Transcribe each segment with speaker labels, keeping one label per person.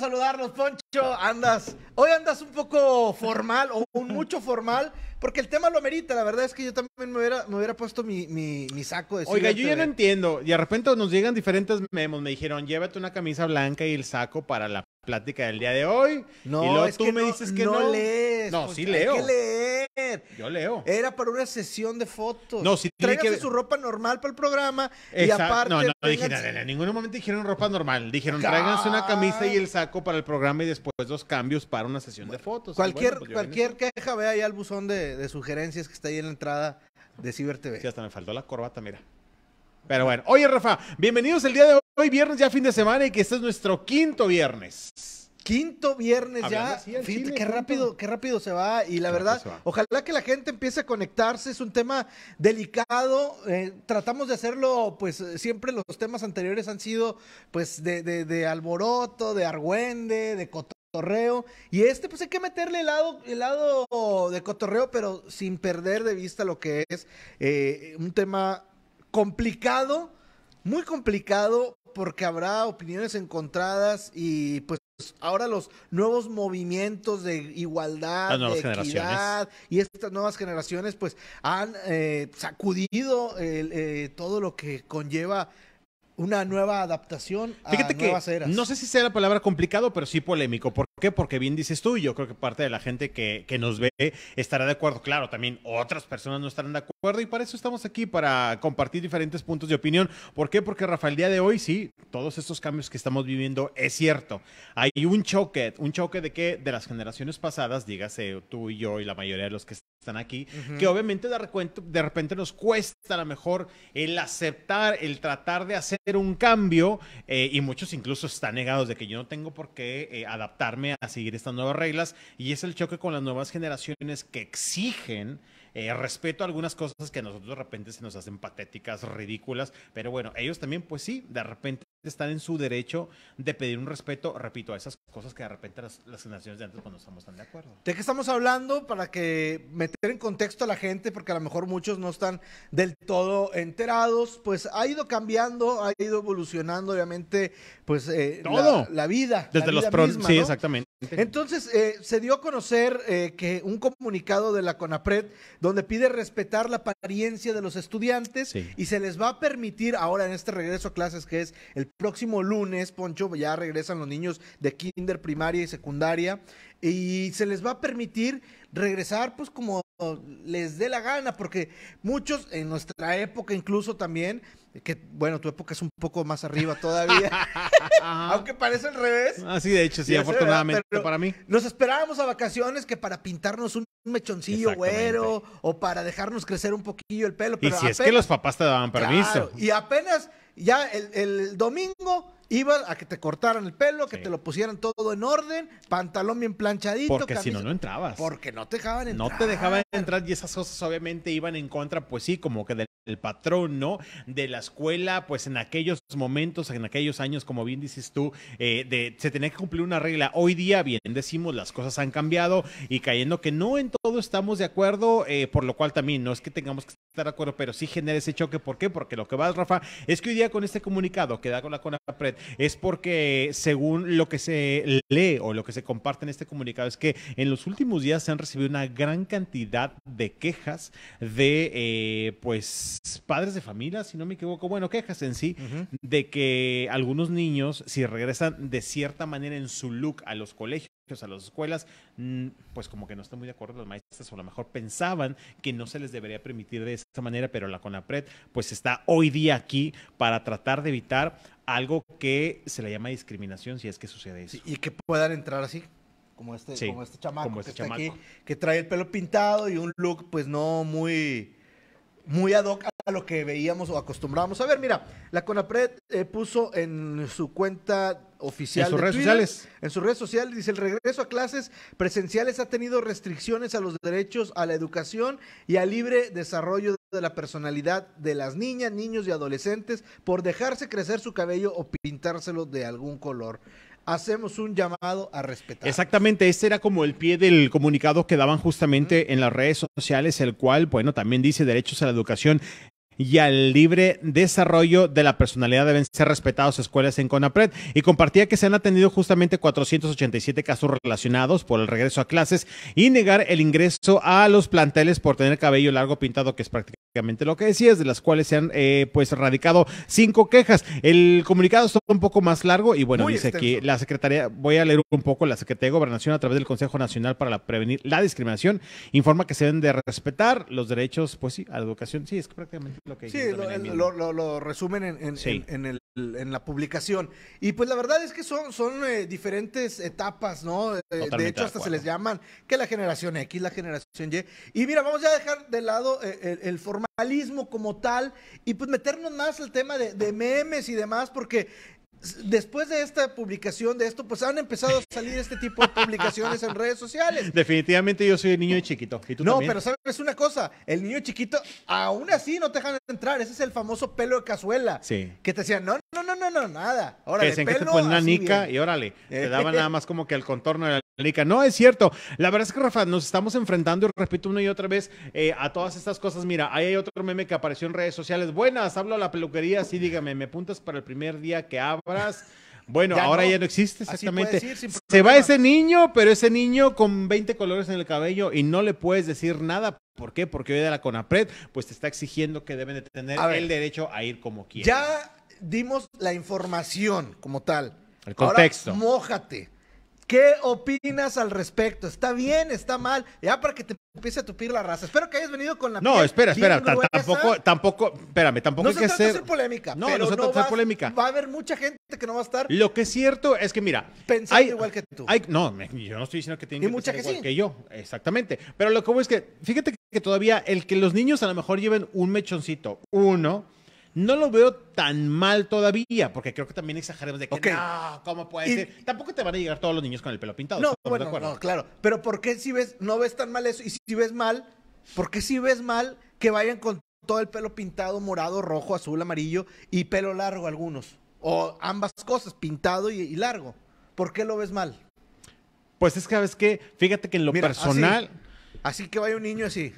Speaker 1: saludarnos saludarlos, Poncho andas, hoy andas un poco formal o mucho formal, porque el tema lo merita. La verdad es que yo también me hubiera, hubiera puesto mi, saco Oiga, yo ya no
Speaker 2: entiendo. Y de repente nos llegan diferentes memos. Me dijeron, llévate una camisa blanca y el saco para la plática del día de hoy. No, y tú que me no, dices que no. No lees. No, pues sí leo. Hay
Speaker 1: leer. Yo leo. Era para una sesión de fotos. No, sí Tráiganse que... su ropa normal para el programa y aparte... No, no, no en
Speaker 2: ningún momento dijeron ropa normal. Dijeron, tráiganse una camisa y el saco para el programa y después pues dos cambios para una sesión de fotos. Cualquier, pues, cualquier queja, vea ahí al buzón de, sugerencias que está ahí en la entrada de Ciber TV. Sí, hasta me faltó la corbata, mira. Pero bueno, oye Rafa, bienvenidos el día de hoy, viernes ya fin de semana y que este es nuestro quinto viernes.
Speaker 1: Quinto viernes ya. qué rápido, qué rápido se va. Y la verdad, ojalá que la gente empiece a conectarse. Es un tema delicado. Eh, tratamos de hacerlo, pues siempre los temas anteriores han sido, pues, de, alboroto, de argüende, de cotón. Y este, pues hay que meterle el lado, el lado de cotorreo, pero sin perder de vista lo que es eh, un tema complicado, muy complicado, porque habrá opiniones encontradas y pues ahora los nuevos movimientos de igualdad, de equidad y estas nuevas generaciones pues han eh, sacudido eh, todo lo que conlleva una nueva adaptación a nuevas eras. No sé si
Speaker 2: sea la palabra complicado, pero sí polémico. ¿Por qué? Porque bien dices tú, y yo creo que parte de la gente que, que, nos ve estará de acuerdo. Claro, también otras personas no estarán de acuerdo, y para eso estamos aquí, para compartir diferentes puntos de opinión. ¿Por qué? Porque Rafael, el día de hoy, sí, todos estos cambios que estamos viviendo es cierto. Hay un choque, un choque de que de las generaciones pasadas, dígase tú y yo y la mayoría de los que están aquí, que obviamente de repente, de repente, nos cuesta a lo mejor el aceptar, el tratar de hacer un cambio, eh, y muchos incluso están negados de que yo no tengo por qué eh, adaptarme a seguir estas nuevas reglas, y es el choque con las nuevas generaciones que exigen eh, respeto a algunas cosas que a nosotros de repente se nos hacen patéticas, ridículas, pero bueno, ellos también, pues sí, de repente están en su derecho de pedir un respeto, repito, a esas cosas que de repente las, las generaciones de antes cuando pues, estamos tan de acuerdo.
Speaker 1: ¿De qué estamos hablando? Para que meter en contexto a la gente, porque a lo mejor muchos no están del todo enterados, pues ha ido cambiando, ha ido evolucionando, obviamente, pues eh, Todo. La, vida. Desde los sí, exactamente. Entonces, eh, se dio a conocer eh, que un comunicado de la CONAPRED donde pide respetar la apariencia de los estudiantes y se les va a permitir ahora en este regreso a clases que es el próximo lunes, Poncho, ya regresan los niños de kinder, primaria y secundaria y se les va a permitir regresar pues como les dé la gana, porque muchos en nuestra época incluso también, que bueno, tu época es un poco más arriba todavía, aunque parece al revés. Así ah, de hecho, sí, afortunadamente para mí. Nos esperábamos a vacaciones que para pintarnos un mechoncillo güero o para dejarnos crecer un poquillo el pelo. y si es que los papás te daban permiso. y apenas ya el, domingo iba a que te cortaran el pelo, que te lo pusieran todo en orden, pantalón bien planchadito. Porque si no, no entrabas. Porque no te dejaban
Speaker 2: entrar. No te dejaban entrar y esas cosas obviamente iban en contra, pues sí, como que del patrón, ¿no? De la escuela, pues en aquellos momentos, en aquellos años, como bien dices tú, eh, de, se tenía que cumplir una regla. Hoy día, bien decimos, las cosas han cambiado y cayendo que no en todo estamos de acuerdo, eh, por lo cual también no es que tengamos que estar de acuerdo, pero sí genera ese choque. ¿Por qué? Porque lo que va, Rafa, es que hoy día con este comunicado que da con la CONAPRED es porque según lo que se lee o lo que se comparte en este comunicado es que en los últimos días se han recibido una gran cantidad de quejas de eh, pues padres de familia, si no me equivoco, bueno, quejas en sí, de que algunos niños, si regresan de cierta manera en su look a los colegios, a las escuelas, mm, pues como que no están muy de acuerdo los maestros, o a lo mejor pensaban que no se les debería permitir de esta manera, pero la CONAPRED pues está hoy día aquí para tratar de evitar algo que se le llama discriminación, si es que sucede eso. y que puedan entrar así, como este, como este chamaco este que que trae el
Speaker 1: pelo pintado y un look pues no muy, muy ad hoc a lo que veíamos o acostumbrábamos. A ver, mira, la CONAPRED eh, puso en su cuenta en sus redes sociales. En sus redes sociales dice: el regreso a clases presenciales ha tenido restricciones a los derechos a la educación y al libre desarrollo de la personalidad de las niñas, niños y adolescentes por dejarse crecer su cabello o pintárselo de algún color hacemos un llamado a respetar.
Speaker 2: Exactamente, este era como el pie del comunicado que daban justamente en las redes sociales, el cual, bueno, también dice derechos a la educación y al libre desarrollo de la personalidad deben ser respetados escuelas en CONAPRED y compartía que se han atendido justamente 487 casos relacionados por el regreso a clases y negar el ingreso a los planteles por tener cabello largo pintado que es prácticamente lo que decías, de las cuales se han eh, pues radicado cinco quejas. El comunicado está un poco más largo y bueno, dice aquí, la Secretaría, voy a leer un poco, la Secretaría de Gobernación a través del Consejo Nacional para Prevenir la Discriminación informa que se deben de respetar los derechos, pues sí, a la educación, sí, es prácticamente lo que... Sí,
Speaker 1: lo, resumen en el en la publicación. Y pues la verdad es que son, son eh, diferentes etapas, ¿no? Eh, de hecho, hasta se les llaman que la generación X, la generación Y. Y mira, vamos ya a dejar de lado eh, el, formalismo como tal y pues meternos más al tema de memes y demás, porque después de esta publicación de esto, pues han empezado a salir este tipo de publicaciones en redes sociales.
Speaker 2: Definitivamente yo soy el niño de chiquito. tú no, pero
Speaker 1: sabes una cosa, el niño chiquito aún así no te dejan entrar. Ese es el famoso pelo de cazuela. Sí. Que te decían, no, no, no, no, no, nada. Ahora, que pelo, que te nica y
Speaker 2: órale, te daban nada más como que el contorno de no es cierto. La verdad es que, Rafa, nos estamos enfrentando, repito una y otra vez, eh, a todas estas cosas. Mira, ahí hay otro meme que apareció en redes sociales. Buenas, hablo a la peluquería, sí, dígame, me apuntas para el primer día que abras. Bueno, ahora ya no existe exactamente. Se va ese niño, pero ese niño con 20 colores en el cabello y no le puedes decir nada. ¿Por qué? Porque hoy de la CONAPRED pues te está exigiendo que deben de tener el derecho a ir como quieran. Ya
Speaker 1: dimos la información como tal. El contexto. Ahora, mójate. ¿Qué opinas al respecto? ¿Está bien? ¿Está mal? Ya para que te empiece a tupir la raza. Espero que hayas venido con la No, espera, espera, tampoco
Speaker 2: tampoco, espérame, tampoco no hay que ser polémica, no, no se trata de polémica. Va
Speaker 1: a haber mucha gente que no va a estar
Speaker 2: Lo que es cierto es que mira, pensando igual que tú. no, yo no estoy diciendo que tienen que mucha que igual que yo, exactamente, pero lo que voy es que fíjate que todavía el que los niños a lo mejor lleven un mechoncito, uno no lo veo tan mal todavía, porque creo que también exageremos de que ¿cómo puede ser? Tampoco te van a llegar todos los niños con el pelo pintado. No, bueno, no, claro. Pero ¿por qué si ves, no ves tan mal eso? Y
Speaker 1: si ves mal, ¿por qué si ves mal que vayan con todo el pelo pintado, morado, rojo, azul, amarillo y pelo largo algunos? O ambas cosas, pintado y, largo. ¿Por qué lo ves mal? Pues es que, ¿sabes que, Fíjate que en lo personal... así que vaya un niño así.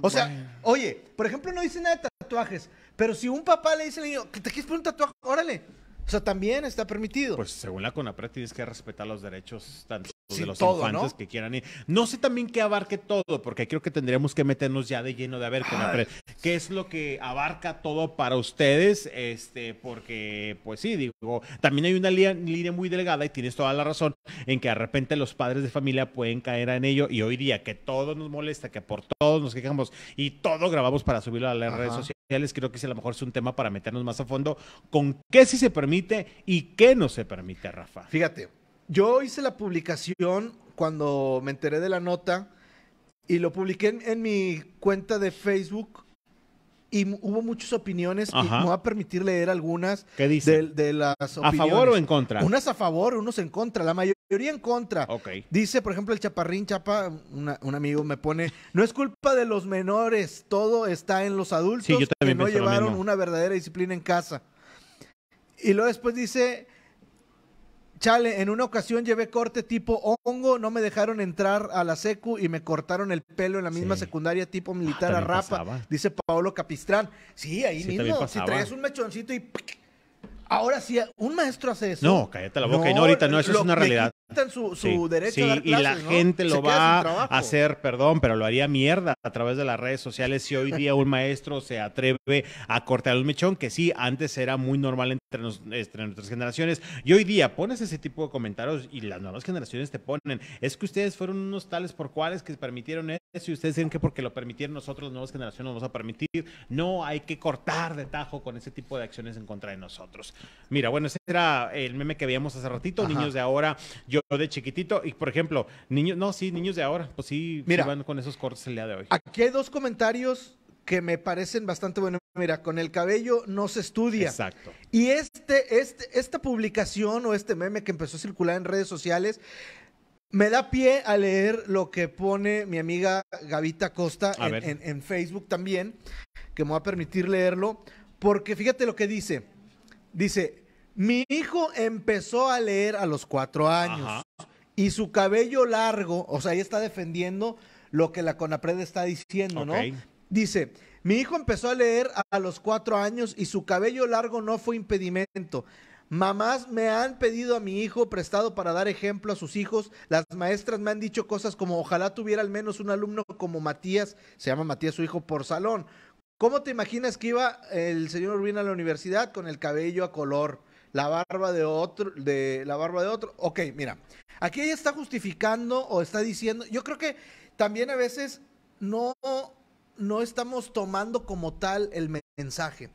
Speaker 1: O sea, oye, por ejemplo, no dice nada de tatuajes,
Speaker 2: pero si un papá le dice al niño, que te quieres poner un tatuaje, órale. O sea, también está permitido. Pues según la CONAPRED tienes que respetar los derechos tanto pues, de los que quieran ir. No sé también qué abarque todo, porque creo que tendríamos que meternos ya de lleno de a ver qué es lo que abarca todo para ustedes, este, porque, pues sí, digo, también hay una línea, muy delgada y tienes toda la razón en que de repente los padres de familia pueden caer en ello y hoy día que todo nos molesta, que por todos nos quejamos y todo grabamos para subirlo a las redes sociales, creo que si a lo mejor es un tema para meternos más a fondo con qué sí se permite y qué no se permite, Rafa. Fíjate, yo hice la publicación cuando me enteré de la nota
Speaker 1: y lo publiqué en, mi cuenta de Facebook y hubo muchas opiniones y me voy a permitir leer algunas ¿Qué dice? De, las ¿A favor o en contra? Unas a favor, unos en contra, la mayoría en contra. Dice, por ejemplo, el chaparrín Chapa, un amigo me pone, no es culpa de los menores, todo está en los adultos que no llevaron una verdadera disciplina en casa. Y luego después dice, chale, en una ocasión llevé corte tipo hongo, no me dejaron entrar a la secu y me cortaron el pelo en la misma secundaria tipo ah, militar a rapa, dice Paolo Capistrán. Sí, ahí mismo, si traes un mechoncito y... Ahora sí, un maestro hace eso. No, cállate la boca. y no, ahorita no, eso es una realidad su, derecho a dar clases, y la gente lo va a
Speaker 2: hacer, perdón, pero lo haría mierda a través de las redes sociales si hoy día un maestro se atreve a cortar un mechón, que sí, antes era muy normal entre, este, nuestras generaciones, y hoy día pones ese tipo de comentarios y las nuevas generaciones te ponen, es que ustedes fueron unos tales por cuales que permitieron eso y ustedes dicen que porque lo permitieron nosotros, las nuevas generaciones, nos vamos a permitir, no hay que cortar de tajo con ese tipo de acciones en contra de nosotros. Mira, bueno, ese era el meme que veíamos hace ratito, niños de ahora, yo de chiquitito. Y por ejemplo, niños, no, sí, niños de ahora, pues sí, Mira, van con esos cortes el día de hoy.
Speaker 1: Aquí hay dos comentarios que me parecen bastante buenos. Mira, con el cabello no se estudia. Exacto. Y este, este, esta publicación o este meme que empezó a circular en redes sociales me da pie a leer lo que pone mi amiga Gavita Costa en, Facebook también, que me va a permitir leerlo, porque fíjate lo que dice. Dice, mi hijo empezó a leer a los cuatro años y su cabello largo, o sea, ahí está defendiendo lo que la CONAPRED está diciendo, ¿no? Dice, mi hijo empezó a leer a los cuatro años y su cabello largo no fue impedimento. Mamás me han pedido a mi hijo prestado para dar ejemplo a sus hijos. Las maestras me han dicho cosas como ojalá tuviera al menos un alumno como Matías, se llama Matías su hijo por salón. ¿Cómo te imaginas que iba el señor Urbina a la universidad con el cabello a color? la barba de otro, de la barba de otro. Ok, mira, aquí ella está justificando o está diciendo, yo creo que también a veces no, no estamos tomando como tal el mensaje.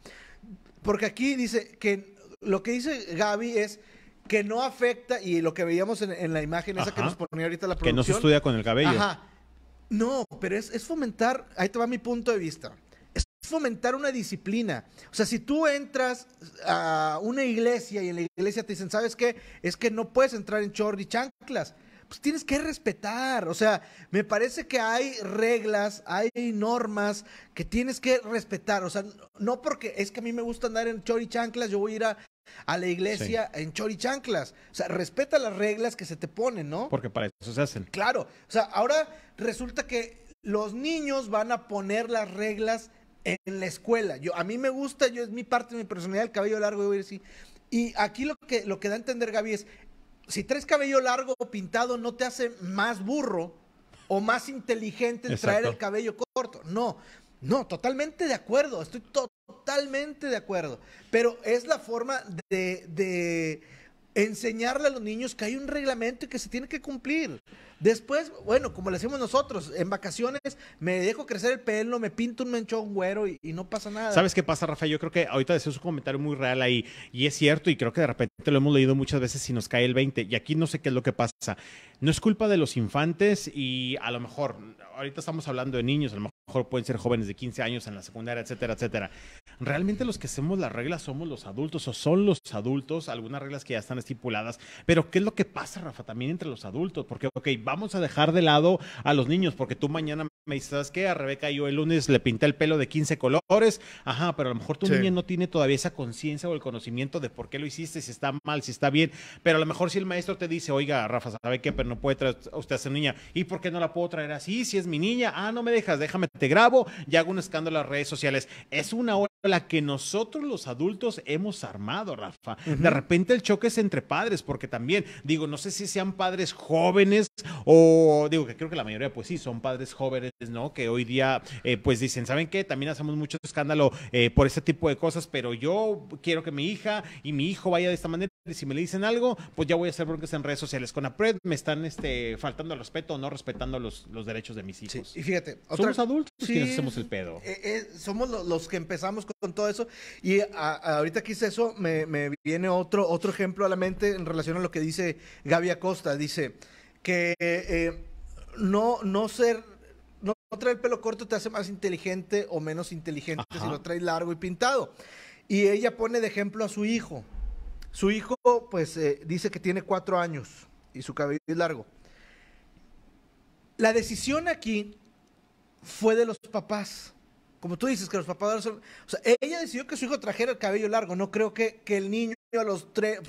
Speaker 1: Porque aquí dice que lo que dice Gaby es que no afecta, y lo que veíamos en, la imagen esa que nos ponía ahorita la producción. Que no se estudia con el cabello. Ajá. No, pero es, es fomentar, ahí te va mi punto de vista fomentar una disciplina. O sea, si tú entras a una iglesia y en la iglesia te dicen, ¿sabes qué? Es que no puedes entrar en short chanclas. Pues tienes que respetar. O sea, me parece que hay reglas, hay normas que tienes que respetar. O sea, no porque es que a mí me gusta andar en chorichanclas, chanclas, yo voy a ir a, la iglesia en chorichanclas. O sea, respeta las reglas que se te ponen, ¿no?
Speaker 2: Porque para eso se hacen.
Speaker 1: Claro. O sea, ahora resulta que los niños van a poner las reglas en la escuela. Yo, a mí me gusta, yo es mi parte de mi personalidad, el cabello largo, voy a Y aquí lo que, lo que da a entender, Gaby, es si traes cabello largo o pintado, no te hace más burro o más inteligente traer el cabello corto. No, no, totalmente de acuerdo. Estoy totalmente de acuerdo. Pero es la forma de enseñarle a los niños que hay un reglamento y que se tiene que cumplir. Después, bueno, como le hacemos nosotros, en vacaciones me dejo crecer el pelo, me pinto un menchón güero y, no pasa nada. ¿Sabes qué pasa,
Speaker 2: Rafael? Yo creo que ahorita deseo un comentario muy real ahí y es cierto y creo que de repente lo hemos leído muchas veces y nos cae el 20 y aquí no sé qué es lo que pasa. No es culpa de los infantes y a lo mejor, ahorita estamos hablando de niños, a lo mejor pueden ser jóvenes de 15 años en la secundaria, etcétera, etcétera realmente los que hacemos las reglas somos los adultos o son los adultos, algunas reglas que ya están estipuladas, pero ¿qué es lo que pasa, Rafa, también entre los adultos? Porque, ok, vamos a dejar de lado a los niños porque tú mañana me dice, ¿sabes qué? A Rebeca yo el lunes le pinté el pelo de 15 colores, ajá, pero a lo mejor tu niña no tiene todavía esa conciencia o el conocimiento de por qué lo hiciste, si está mal, si está bien, pero a lo mejor si el maestro te dice, oiga, Rafa, ¿sabe qué? Pero no puede traer usted a su niña, ¿y por qué no la puedo traer así? Si es mi niña, ah, no me dejas, déjame, te grabo y hago un escándalo a las redes sociales. Es una la que nosotros los adultos hemos armado, Rafa. De repente el choque es entre padres, porque también, digo, no sé si sean padres jóvenes o, digo, que creo que la mayoría pues sí, son padres jóvenes ¿no? Que hoy día, eh, pues dicen, ¿saben qué? También hacemos mucho escándalo eh, por este tipo de cosas, pero yo quiero que mi hija y mi hijo vaya de esta manera y si me le dicen algo, pues ya voy a hacer broncas en redes sociales. Con APRED me están este, faltando el respeto o no respetando los, los derechos de mis hijos. Y fíjate, somos adultos sí, quienes hacemos el pedo.
Speaker 1: Eh, somos los que empezamos con todo eso y ahorita que hice eso, me, viene otro, otro ejemplo a la mente en relación a lo que dice Gaby Acosta. Dice que no, no ser no, trae el pelo corto te hace más inteligente o menos inteligente si lo traes largo y pintado. Y ella pone de ejemplo a su hijo. Su hijo, pues, eh, dice que tiene cuatro años y su cabello es largo. La decisión aquí fue de los papás. Como tú dices, que los papás O sea, ella decidió que su hijo trajera el cabello largo. No creo que, el niño a los tres...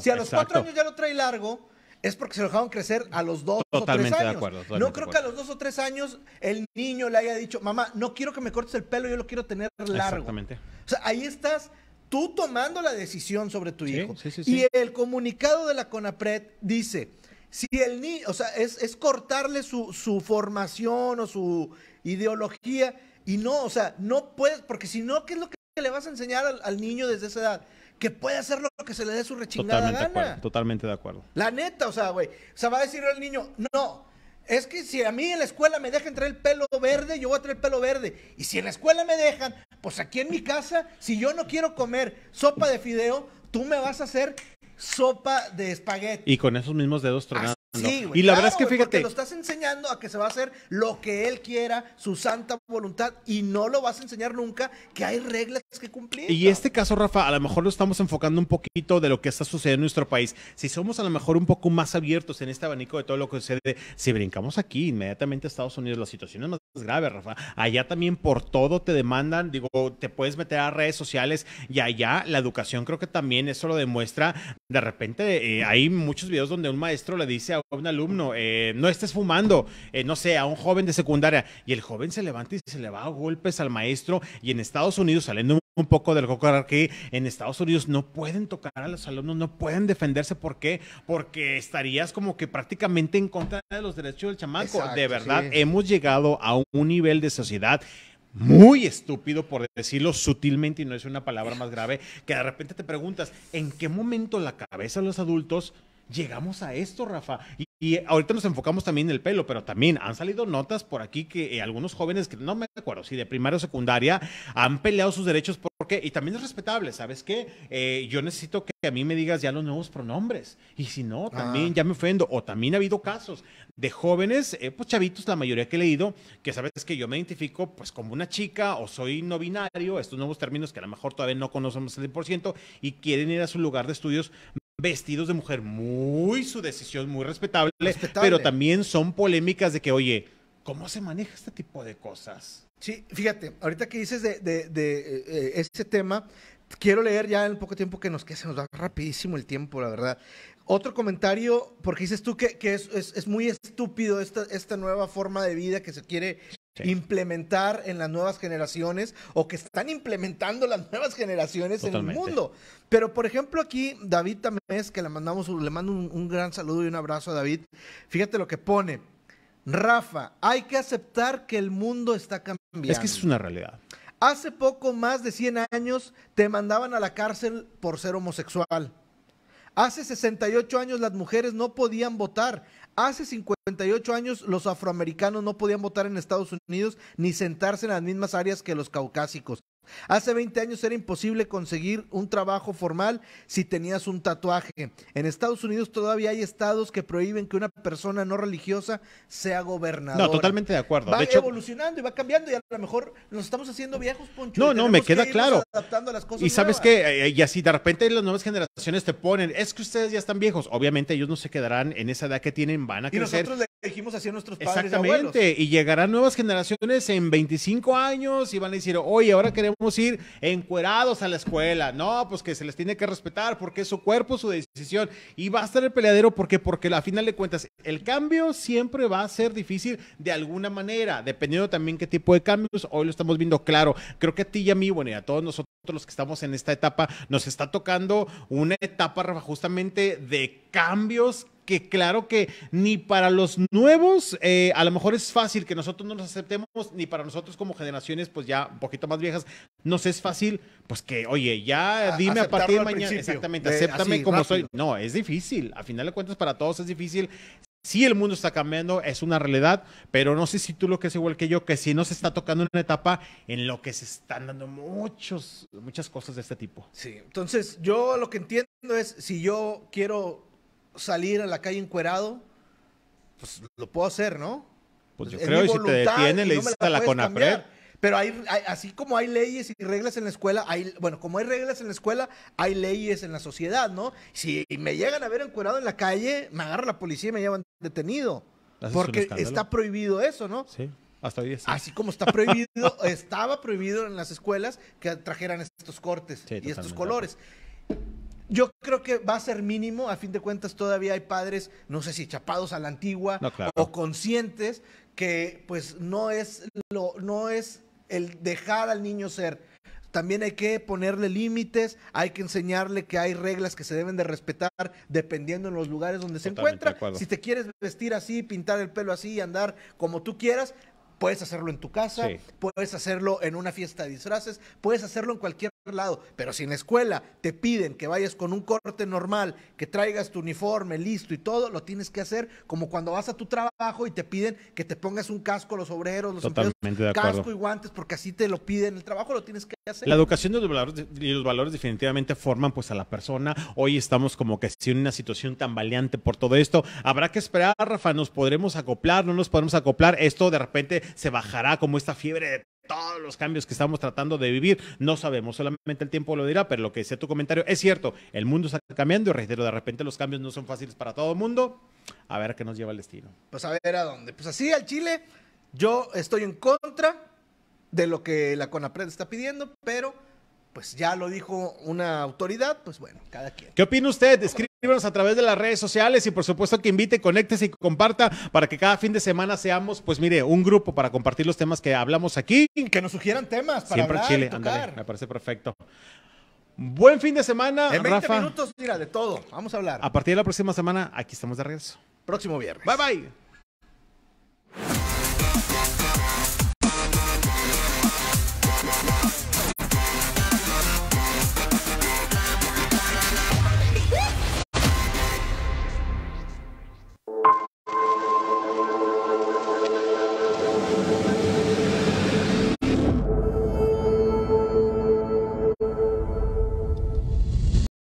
Speaker 1: Si a los cuatro años ya lo trae largo, es porque se lo dejaron crecer a los dos o tres años. De acuerdo, no creo que a los dos o tres años el niño le haya dicho, mamá, no quiero que me cortes el pelo, yo lo quiero tener largo. Exactamente. O sea, ahí estás tú tomando la decisión sobre tu hijo. Sí, sí, y el comunicado de la CONAPRED dice, si el niño, o sea, es, cortarle su, formación o su ideología y no, o sea, no puedes, porque si no, ¿qué es lo que le vas a enseñar al, niño desde esa edad? que puede hacer lo que se le dé su rechingada totalmente De acuerdo,
Speaker 2: totalmente de acuerdo.
Speaker 1: La neta, o sea, güey. O sea, va a decir al niño, no, es que si a mí en la escuela me dejan traer el pelo verde, yo voy a traer el pelo verde. Y si en la escuela me dejan, pues aquí en mi casa, si yo no quiero comer sopa de fideo, tú me vas a hacer sopa de espagueti.
Speaker 2: Y con esos mismos dedos tronados y la verdad es que fíjate. lo estás
Speaker 1: enseñando a que se va a hacer lo que él quiera, su santa voluntad, y no lo vas a enseñar nunca que hay reglas que cumplir. Y
Speaker 2: este caso, Rafa, a lo mejor lo estamos enfocando un poquito de lo que está sucediendo en nuestro país. Si somos a lo mejor un poco más abiertos en este abanico de todo lo que sucede, si brincamos aquí inmediatamente a Estados Unidos, la situación es más es grave, Rafa. Allá también por todo te demandan, digo, te puedes meter a redes sociales y allá la educación creo que también eso lo demuestra. De repente eh, hay muchos videos donde un maestro le dice a un alumno, eh, no estés fumando, eh, no sé, a un joven de secundaria y el joven se levanta y se le va a golpes al maestro y en Estados Unidos saliendo un poco del coco aquí en Estados Unidos no pueden tocar a los alumnos, no pueden defenderse. ¿Por qué? Porque estarías como que prácticamente en contra de los derechos del chamaco. de verdad, hemos llegado a un nivel de sociedad muy estúpido, por decirlo sutilmente y no es una palabra más grave, que de repente te preguntas, ¿en qué momento la cabeza de los adultos llegamos a esto, Rafa. Y, ahorita nos enfocamos también en el pelo, pero también han salido notas por aquí que eh, algunos jóvenes, que no me acuerdo si de primaria o secundaria, han peleado sus derechos porque, y también es respetable, ¿sabes qué? Eh, yo necesito que a mí me digas ya los nuevos pronombres. Y si no, ah. también ya me ofendo. O también ha habido casos de jóvenes, eh, pues chavitos, la mayoría que he leído, que sabes que yo me identifico pues como una chica o soy no binario, estos nuevos términos que a lo mejor todavía no conocemos el 100% y quieren ir a su lugar de estudios vestidos de mujer. Muy su decisión, muy respetable, pero también son polémicas de que, oye, ¿cómo se maneja este tipo de cosas? Sí, fíjate, ahorita que dices de, de, este tema,
Speaker 1: quiero leer ya en poco tiempo que nos queda, se nos va rapidísimo el tiempo, la verdad. Otro comentario, porque dices tú que, que es, muy estúpido esta, esta nueva forma de vida que se quiere implementar en las nuevas generaciones o que están implementando las nuevas generaciones en el mundo. Pero por ejemplo aquí David Tamés, que le mandamos, le mando un, un gran saludo y un abrazo a David. Fíjate lo que pone. Rafa, hay que aceptar que el mundo está cambiando. Es que es una realidad. Hace poco más de 100 años te mandaban a la cárcel por ser homosexual. Hace 68 años las mujeres no podían votar. Hace 58 años los afroamericanos no podían votar en Estados Unidos ni sentarse en las mismas áreas que los caucásicos. Hace 20 años era imposible conseguir un trabajo formal si tenías un tatuaje. En Estados Unidos todavía hay estados que prohíben que una persona no religiosa sea gobernadora. No, totalmente de acuerdo. Va evolucionando y va cambiando y a lo mejor nos estamos haciendo viejos, Poncho. No, no, me queda claro. y
Speaker 2: sabes que, eh, y así de repente las nuevas generaciones te ponen, es que ustedes ya están viejos. Obviamente ellos no se quedarán en esa edad que tienen, van a crecer
Speaker 1: dijimos así a nuestros padres. y, abuelos. y
Speaker 2: llegarán nuevas generaciones en 25 años y van a decir, oye, ahora queremos ir encuerados a la escuela. No, pues que se les tiene que respetar porque es su cuerpo, su decisión. Y va a estar el peleadero porque, porque a final de cuentas, el cambio siempre va a ser difícil de alguna manera, dependiendo también qué tipo de cambios. Hoy lo estamos viendo claro. Creo que a ti y a mí, bueno, y a todos nosotros los que estamos en esta etapa, nos está tocando una etapa justamente de cambios que claro que ni para los nuevos, eh, a lo mejor es fácil que nosotros no nos aceptemos, ni para nosotros como generaciones, pues ya un poquito más viejas, nos es fácil, pues que, oye, ya dime a, partir de mañana, exactamente, acéptame como soy. No, es difícil, a final de cuentas para todos es difícil. Sí, el mundo está cambiando, es una realidad, pero no sé si tú lo que es igual que yo, que si no se está tocando una etapa en lo que se están dando muchos, muchas cosas de este tipo. Sí,
Speaker 1: entonces yo lo que entiendo es, si yo quiero salir a la calle encuerado, pues lo puedo hacer, ¿no?
Speaker 2: Pues yo creo que si te detienen, le dices la CONAPRED.
Speaker 1: Pero hay, así como hay leyes y reglas en la escuela, hay, bueno, como hay reglas en la escuela, hay leyes en la sociedad, ¿no? Si me llegan a ver encuerado en la calle, me agarra la policía y me llevan detenido. Porque está prohibido eso, ¿no?
Speaker 2: Sí, hasta 10. Así como
Speaker 1: está prohibido, estaba prohibido en las escuelas que trajeran estos cortes
Speaker 2: y estos colores.
Speaker 1: Yo creo que va a ser mínimo, a fin de cuentas todavía hay padres, no sé si chapados a la antigua o conscientes que pues no es lo no es el dejar al niño ser. También hay que ponerle límites, hay que enseñarle que hay reglas que se deben de respetar dependiendo en los lugares donde se encuentra. Si te quieres vestir así, pintar el pelo así y andar como tú quieras, Puedes hacerlo en tu casa, puedes hacerlo en una fiesta de disfraces, puedes hacerlo en cualquier lado, pero si en la escuela te piden que vayas con un corte normal, que traigas tu uniforme listo y todo, lo tienes que hacer como cuando vas a tu trabajo y te piden que te pongas un casco los obreros, los Totalmente empleados, casco y guantes porque así te lo piden, el trabajo lo tienes que hacer. La educación
Speaker 2: de los valores, y los valores definitivamente forman pues a la persona. Hoy estamos como que en una situación tan tambaleante por todo esto. Habrá que esperar, Rafa, nos podremos acoplar, no nos podemos acoplar. Esto de repente se bajará como esta fiebre de todos los cambios que estamos tratando de vivir. No sabemos, solamente el tiempo lo dirá, pero lo que sea tu comentario es cierto. El mundo está cambiando y reitero, de repente los cambios no son fáciles para todo el mundo. A ver qué nos lleva el destino.
Speaker 1: Pues a ver a dónde. Pues así al Chile, yo estoy en contra de lo que la CONAPRED está pidiendo, pero pues ya lo dijo una autoridad, pues bueno, cada quien.
Speaker 2: ¿Qué opina usted? Escríbanos a través de las redes sociales y por supuesto que invite, conéctese y comparta para que cada fin de semana seamos, pues mire, un grupo para compartir los temas que hablamos aquí. Que nos sugieran temas para hablar Chile, me parece perfecto. Buen fin de semana, en 20 minutos,
Speaker 1: mira, de todo. Vamos a hablar.
Speaker 2: A partir de la próxima semana, aquí estamos de regreso. Próximo viernes. Bye bye.